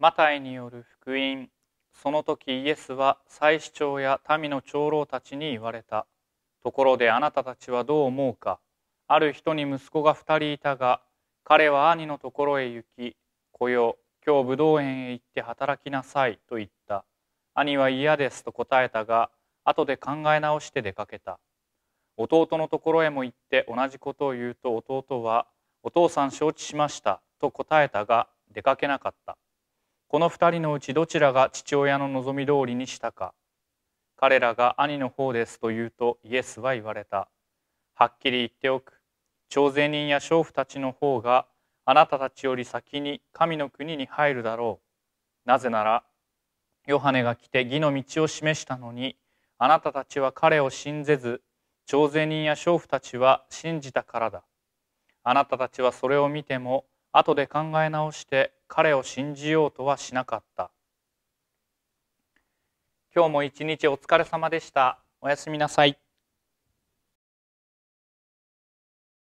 マタイによる福音その時イエスは祭司長や民の長老たちに言われたところであなたたちはどう思うかある人に息子が2人いたが彼は兄のところへ行き「来よ今日武道園へ行って働きなさい」と言った兄は嫌ですと答えたが後で考え直して出かけた弟のところへも行って同じことを言うと弟は「お父さん承知しました」と答えたが出かけなかったこの2人のうちどちらが父親の望み通りにしたか彼らが兄の方ですと言うとイエスは言われたはっきり言っておく徴税人や娼婦たちの方があなたたちより先に神の国に入るだろうなぜならヨハネが来て義の道を示したのにあなたたちは彼を信ぜず徴税人や娼婦たちは信じたからだあなたたちはそれを見ても後で考え直して彼を信じようとはしなかった今日も一日お疲れ様でしたおやすみなさい